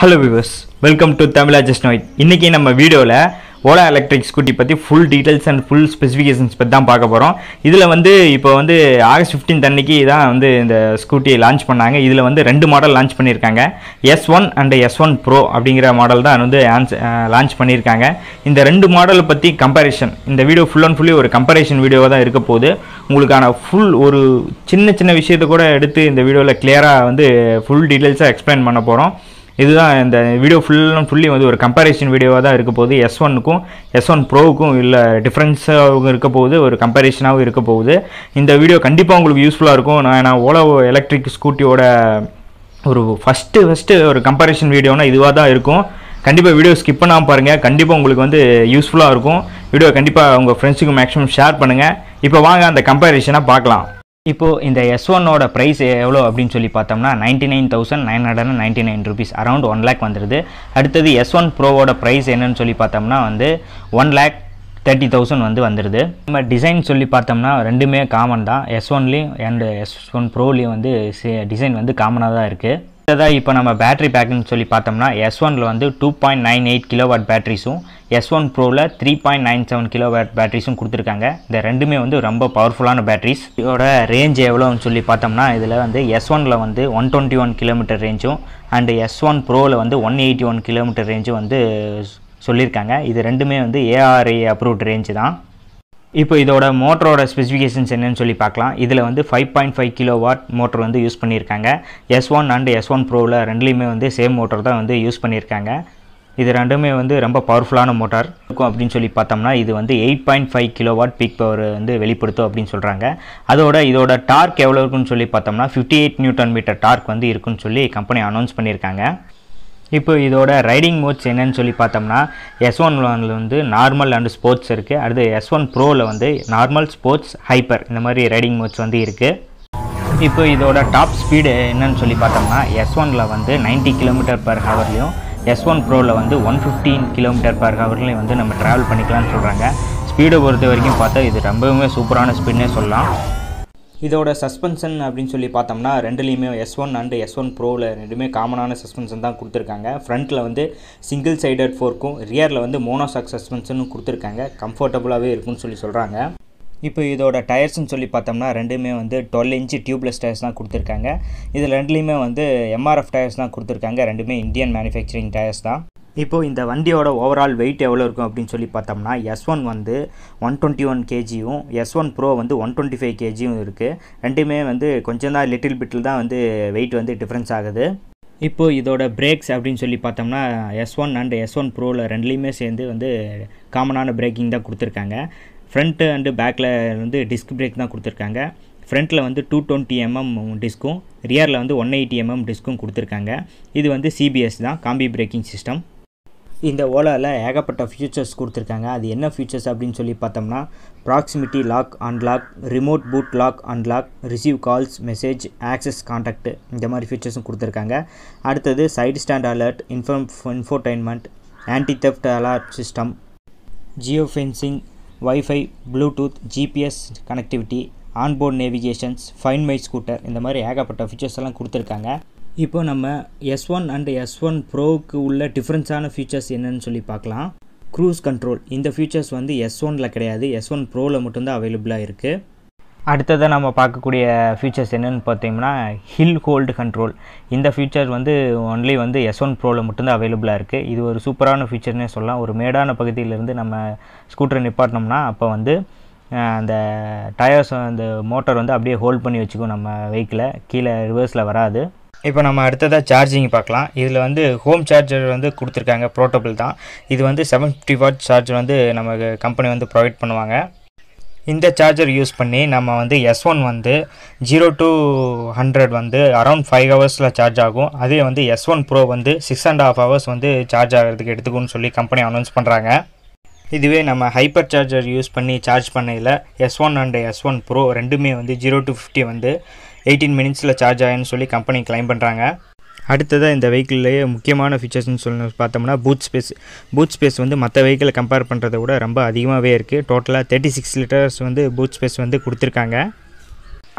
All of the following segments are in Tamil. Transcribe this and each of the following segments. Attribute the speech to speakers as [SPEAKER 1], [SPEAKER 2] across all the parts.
[SPEAKER 1] hello viewers welcome to Tamizha just ஜஸ்னோய் இன்றைக்கி நம்ம வீடியோவில் ஓலா எலக்ட்ரிக் ஸ்கூட்டி பற்றி full details and full specifications பற்றி தான் பார்க்க போகிறோம் இதில் வந்து இப்போ வந்து ஆகஸ்ட் ஃபிஃப்டீன் அன்னைக்கு தான் வந்து இந்த ஸ்கூட்டியை லான்ச் பண்ணாங்க இதில் வந்து ரெண்டு மாடல் லான்ச் பண்ணியிருக்காங்க S one and S one pro அப்படிங்கிற மாடல் தான் வந்து லான்ச் பண்ணியிருக்காங்க இந்த ரெண்டு மாடலை பற்றி கம்பேரிஷன் இந்த வீடியோ ஃபுல் அண்ட் ஃபுல்லி ஒரு கம்பேரிஷன் வீடியோவாக தான் இருக்க போகுது உங்களுக்கான ஃபுல் ஒரு சின்ன சின்ன விஷயத்தை கூட எடுத்து இந்த வீடியோவில் கிளியராக வந்து ஃபுல் டீட்டெயில்ஸாக எக்ஸ்பிளைன் பண்ண போகிறோம் இதுதான் இந்த வீடியோ ஃபுல் அண்ட் ஃபுல்லி வந்து ஒரு கம்பேரிசன் வீடியோவாக தான் இருக்க போகுது எஸ் ஒனுக்கும் எஸ் ஒன் ப்ரோவுக்கும் இல்லை டிஃப்ரென்ஸாகவும் இருக்க போகுது ஒரு கம்பேரிசனாகவும் இருக்க போகுது இந்த வீடியோ கண்டிப்பாக உங்களுக்கு யூஸ்ஃபுல்லாக இருக்கும் நான் நான் ஓலோ எலக்ட்ரிக் ஸ்கூட்டியோட ஒரு ஃபஸ்ட்டு ஃபஸ்ட்டு ஒரு கம்பேரிசன் வீடியோனால் இதுவாக தான் இருக்கும் கண்டிப்பாக வீடியோ ஸ்கிப் பண்ணாமல் பாருங்கள் கண்டிப்பாக உங்களுக்கு வந்து யூஸ்ஃபுல்லாக இருக்கும் வீடியோ கண்டிப்பாக உங்கள் ஃப்ரெண்ட்ஸுக்கு மேக்ஸிமம் ஷேர் பண்ணுங்கள் இப்போ வாங்க அந்த கம்பேரிஷனை பார்க்கலாம் இப்போது இந்த எஸ் ஒன்னோட ப்ரைஸ் எவ்வளோ அப்படின்னு சொல்லி பார்த்தோம்னா ninety nine thousand nine hundred and ninety nine rupees around one lakh வந்துடுது அடுத்தது எஸ் ஒன் ப்ரோவோட ப்ரைஸ் என்னன்னு சொல்லி பார்த்தோம்னா வந்து ஒன் லேக் தேர்ட்டி தௌசண்ட் வந்து வந்துடுது நம்ம டிசைன் சொல்லி பார்த்தோம்னா ரெண்டுமே காமன் தான் எஸ் ஒன்லேயும் அண்டு எஸ் ஒன் ப்ரோலேயும் வந்து டிசைன் வந்து காமனாக தான் இருக்குது அடுத்ததாக இப்போ நம்ம பேட்ரி பேக்குன்னு சொல்லி பார்த்தோம்னா எஸ் ஒனில் வந்து two point nine eight kilowatt பேட்ரிஸும் எஸ் ஒன் ப்ரோவில் three point nine seven kilowatt பேட்ரிஸும் கொடுத்துருக்காங்க இந்த ரெண்டுமே வந்து ரொம்ப பவர்ஃபுல்லான பேட்ரிஸ் இதோட ரேஞ்ச் எவ்வளோன்னு சொல்லி பார்த்தோம்னா இதில் வந்து எஸ் ஒனில் வந்து ஒன் டுவெண்ட்டி ஒன் கிலோமீட்டர் ரேஞ்சும் அண்டு எஸ் ஒன் ப்ரோவில் வந்து ஒன் எயிட்டி ஒன் கிலோமீட்டர் ரேஞ்சும் வந்து சொல்லியிருக்காங்க இது ரெண்டுமே வந்து ஏஆர்ஐ அப்ரூவ்ட் ரேஞ்சு தான் இப்போ இதோட மோட்டரோட ஸ்பெசிஃபிகேஷன்ஸ் என்னென்னு சொல்லி பார்க்கலாம் இதில் வந்து five point five kilo watt motor வந்து யூஸ் பண்ணியிருக்காங்க S one and S one ப்ரோவில் ரெண்டுலேயுமே வந்து சேம் மோட்டர் தான் வந்து யூஸ் பண்ணியிருக்காங்க இது ரெண்டுமே வந்து ரொம்ப பவர்ஃபுல்லான மோட்டார் இருக்கும் அப்படின்னு சொல்லி பார்த்தோம்னா இது வந்து eight point five kilo watt peak power வந்து வெளிப்படுத்தும் அப்படின்னு சொல்கிறாங்க அதோட இதோட டார்க் எவ்வளோ இருக்குன்னு சொல்லி பார்த்தோம்னா fifty eight newton metre torque வந்து இருக்குன்னு சொல்லி கம்பெனி அனௌன்ஸ் பண்ணியிருக்காங்க இப்போ இதோட ரைடிங் மோட்ஸ் என்னன்னு சொல்லி பார்த்தோம்னா எஸ் ஒன் ஒனில் வந்து நார்மல் அண்ட் ஸ்போர்ட்ஸ் இருக்குது அடுத்து எஸ் ஒன் ப்ரோவில் வந்து நார்மல் ஸ்போர்ட்ஸ் ஹைப்பர் இந்த மாதிரி ரைடிங் மோட்ஸ் வந்து இருக்குது இப்போ இதோட டாப் ஸ்பீடு என்னன்னு சொல்லி பார்த்தோம்னா எஸ் ஒனில் வந்து நைன்ட்டி கிலோமீட்டர் பர் ஹவர்லேயும் எஸ் ஒன் ப்ரோவில் வந்து ஒன் ஃபிஃப்டீன் கிலோமீட்டர் பர் ஹவர்லையும் வந்து நம்ம ட்ராவல் பண்ணிக்கலாம்னு சொல்கிறாங்க ஸ்பீடை பொறுத்த வரைக்கும் பார்த்தா இது ரொம்பவுமே சூப்பரான ஸ்பீட்னே சொல்லலாம் இதோட சஸ்பென்ஷன் அப்படின்னு சொல்லி பார்த்தோம்னா ரெண்டுலேயுமே S one and S one ப்ரோவில் ரெண்டுமே காமனான சஸ்பென்ஷன் தான் கொடுத்துருக்காங்க ஃப்ரண்ட்டில் வந்து சிங்கிள் சைடட் ஃபோர்க்கும் ரியரில் வந்து மோனோசாக் சஸ்பென்ஷனும் கொடுத்துருக்காங்க கம்ஃபர்டபுளாகவே இருக்குன்னு சொல்லி சொல்கிறாங்க இப்போ இதோட டயர்ஸ்னு சொல்லி பார்த்தோம்னா ரெண்டுமே வந்து டுவெல் இன்ச்சு டியூப்லெஸ் டயர்ஸ் தான் கொடுத்துருக்காங்க இதில் ரெண்டுலேயுமே வந்து எம்ஆர்எஃப் டயர்ஸ் தான் கொடுத்துருக்காங்க ரெண்டுமே இந்தியன் மேனுஃபேக்சரிங் டயர்ஸ் தான் இப்போது இந்த வண்டியோட ஓவரால் வெயிட் எவ்வளோ இருக்கும் அப்படின்னு சொல்லி பார்த்தோம்னா எஸ் ஒன் வந்து ஒன் டுவெண்ட்டி ஒன் கேஜியும் எஸ் ஒன் ப்ரோ வந்து ஒன் டுவெண்ட்டி ஃபைவ் கேஜியும் இருக்குது ரெண்டுமே வந்து கொஞ்சம் தான் லிட்டில் பிட்டில் தான் வந்து வெயிட் வந்து டிஃப்ரென்ஸ் ஆகுது இப்போது இதோட பிரேக்ஸ் அப்படின்னு சொல்லி பார்த்தோம்னா S one and S one ப்ரோவில் ரெண்டுலேயுமே சேர்ந்து வந்து காமனான பிரேக்கிங் தான் கொடுத்துருக்காங்க ஃப்ரண்ட்டு அண்டு பேக்கில் வந்து டிஸ்க் பிரேக் தான் கொடுத்துருக்காங்க ஃப்ரண்ட்டில் வந்து டூ டுவெண்ட்டி எம்எம் டிஸ்க்கும் ரியரில் வந்து ஒன் எயிட்டி எம்எம் mm டிஸ்க்கும் கொடுத்துருக்காங்க இது வந்து சிபிஎஸ் தான் காம்பி பிரேக்கிங் சிஸ்டம் இந்த ஓலாவில் ஏகப்பட்ட ஃபியூச்சர்ஸ் கொடுத்துருக்காங்க அது என்ன ஃபியூச்சர்ஸ் அப்படின்னு சொல்லி பார்த்தோம்னா proximity lock unlock remote boot lock unlock receive calls message access contact இந்த மாதிரி ஃபியூச்சர்ஸும் கொடுத்துருக்காங்க அடுத்தது side stand alert inform infotainment anti theft alert system geo fencing wifi Bluetooth GPS connectivity onboard navigations find my scooter இந்த மாதிரி ஏகப்பட்ட ஃபீச்சர்ஸ் எல்லாம் கொடுத்துருக்காங்க இப்போ நம்ம S one and S one ப்ரோவுக்கு உள்ள டிஃப்ரென்ஸான ஃபீச்சர்ஸ் என்னென்னு சொல்லி பார்க்கலாம் க்ரூஸ் கண்ட்ரோல் இந்த ஃபியூச்சர்ஸ் வந்து எஸ் ஒனில் கிடையாது எஸ் ஒன் ப்ரோவில் மட்டும்தான் அவைலபிளாக இருக்குது அடுத்ததாக நம்ம பார்க்கக்கூடிய ஃபீச்சர்ஸ் என்னென்னு பார்த்தீங்கன்னா ஹில் ஹோல்டு கண்ட்ரோல் இந்த ஃபியூச்சர் வந்து ஒன்லி வந்து எஸ் ஒன் ப்ரோவில் மட்டும்தான் அவைலபிளாக இருக்குது இது ஒரு சூப்பரான ஃபீச்சர்னே சொல்லலாம் ஒரு மேடான பகுதியிலேருந்து நம்ம ஸ்கூட்டரை நிப்பாட்டினோம்னா அப்போ வந்து அந்த டயர்ஸ் அந்த மோட்டார் வந்து அப்படியே ஹோல்ட் பண்ணி வச்சுக்கும் நம்ம வெஹிக்கிளை கீழே ரிவர்ஸில் வராது இப்போ நம்ம அடுத்ததாக சார்ஜிங் பார்க்கலாம் இதில் வந்து ஹோம் சார்ஜர் வந்து கொடுத்துருக்காங்க ப்ரோட்டபிள் தான் இது வந்து செவன் ஃபிஃப்டி வாட் சார்ஜர் வந்து நமக்கு கம்பெனி வந்து ப்ரொவைட் பண்ணுவாங்க இந்த சார்ஜர் யூஸ் பண்ணி நம்ம வந்து எஸ் ஒன் வந்து ஜீரோ டூ ஹண்ட்ரட் வந்து அரௌண்ட் ஃபைவ் ஹவர்ஸில் சார்ஜ் ஆகும் அதே வந்து எஸ் ஒன் ப்ரோ வந்து சிக்ஸ் அண்ட் ஹாஃப் ஹவர்ஸ் வந்து சார்ஜ் ஆகிறதுக்கு எடுத்துக்கும்னு சொல்லி கம்பெனி அனௌன்ஸ் பண்ணுறாங்க இதுவே நம்ம ஹைப்பர் சார்ஜர் யூஸ் பண்ணி சார்ஜ் பண்ணையில் S one and S one pro ரெண்டுமே வந்து ஜீரோ டு ஃபிஃப்டி வந்து எயிட்டீன் மினிட்ஸில் சார்ஜ் ஆகுன்னு சொல்லி கம்பெனி கிளைம் பண்ணுறாங்க அடுத்ததாக இந்த வெஹிக்கிள்லேயே முக்கியமான ஃபீச்சர்ஸ்னு சொல்லி பார்த்தோம்னா பூத் ஸ்பேஸ் பூத் ஸ்பேஸ் வந்து மற்ற வெஹிக்கிளை கம்பேர் பண்ணுறதை விட ரொம்ப அதிகமாகவே இருக்குது டோட்டலாக தேர்ட்டி சிக்ஸ் லிட்டர்ஸ் வந்து பூத் ஸ்பேஸ் வந்து கொடுத்துருக்காங்க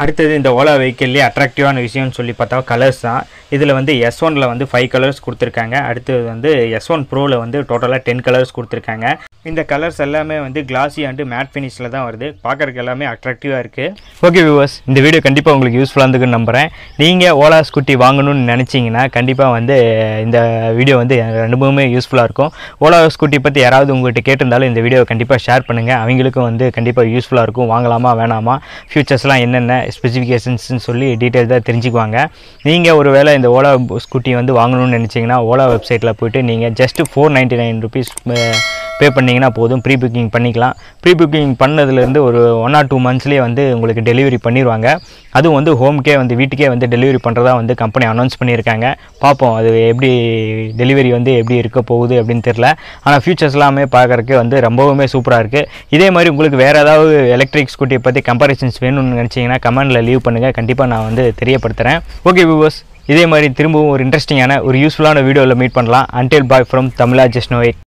[SPEAKER 1] அடுத்தது இந்த ஓலா வெஹிக்கிள்லேயே அட்ராக்டிவான விஷயம்னு சொல்லி பார்த்தா கலர்ஸ் தான் இதில் வந்து எஸ் ஒனில் வந்து ஃபைவ் கலர்ஸ் கொடுத்துருக்காங்க அடுத்தது வந்து எஸ் ஒன் ப்ரோவில் வந்து டோட்டலாக டென் கலர்ஸ் கொடுத்துருக்காங்க இந்த கலர்ஸ் எல்லாமே வந்து கிளாஸி அண்டு மேட் ஃபினிஷில் தான் வருது பார்க்குறதுக்கு எல்லாமே அட்ராக்டிவாக இருக்குது ஓகே வியூவர்ஸ் இந்த வீடியோ கண்டிப்பாக உங்களுக்கு யூஸ்ஃபுல்லாக இருந்துக்குன்னு நம்புகிறேன் நீங்கள் ஓலா ஸ்கூட்டி வாங்கணும்னு நினச்சிங்கன்னா கண்டிப்பாக வந்து இந்த வீடியோ வந்து ரெண்டுமே யூஸ்ஃபுல்லாக இருக்கும் ஓலா ஸ்கூட்டி பற்றி யாராவது உங்கள்கிட்ட கேட்டிருந்தாலும் இந்த வீடியோவை கண்டிப்பாக ஷேர் பண்ணுங்கள் அவங்களுக்கும் வந்து கண்டிப்பாக யூஸ்ஃபுல்லாக இருக்கும் வாங்கலாமா வேணாமா ஃபியூச்சர்ஸ்லாம் என்னென்ன ஸ்பெசிஃபிகேஷன்ஸ்னு சொல்லி டீட்டெயில் தான் தெரிஞ்சுக்குவாங்க நீங்கள் ஒரு வேளை இந்த ஓலா ஸ்கூட்டி வந்து வாங்கணும்னு நினச்சிங்கன்னா ஓலா வெப்சைட்டில் போய்ட்டு நீங்கள் just four ninety nine rupees pay பண்ணிங்கன்னா போதும் ப்ரீ புக்கிங் பண்ணிக்கலாம் ப்ரீ புக்கிங் பண்ணதுலேருந்து ஒரு ஒன் ஆர் டூ மந்த்ஸ்லேயே வந்து உங்களுக்கு டெலிவரி பண்ணிடுவாங்க அதுவும் வந்து ஹோம்கே வந்து வீட்டுக்கே வந்து டெலிவரி பண்ணுறதா வந்து கம்பெனி அனௌன்ஸ் பண்ணியிருக்காங்க பார்ப்போம் அது எப்படி டெலிவரி வந்து எப்படி இருக்க போகுது அப்படின்னு தெரில ஆனால் ஃபியூச்சர்ஸ் எல்லாமே பார்க்குறக்கு வந்து ரொம்பவுமே சூப்பராக இருக்குது இதே மாதிரி உங்களுக்கு வேறு ஏதாவது எலக்ட்ரிக் ஸ்கூட்டியை பற்றி கம்பாரிசன்ஸ் வேணும்னு நினச்சிங்கன்னா கமெண்டில் லீவ் பண்ணுங்கள் கண்டிப்பாக நான் வந்து தெரியப்படுத்துகிறேன் ஓகே வியூவர்ஸ் இதே மாதிரி திரும்பவும் ஒரு இன்ட்ரெஸ்டிங்கான ஒரு யூஸ்ஃபுல்லான வீடியோவில் மீட் பண்ணலாம் அன்டில் பாய் ஃப்ரம் தமிழா ஜெஸ்னோவை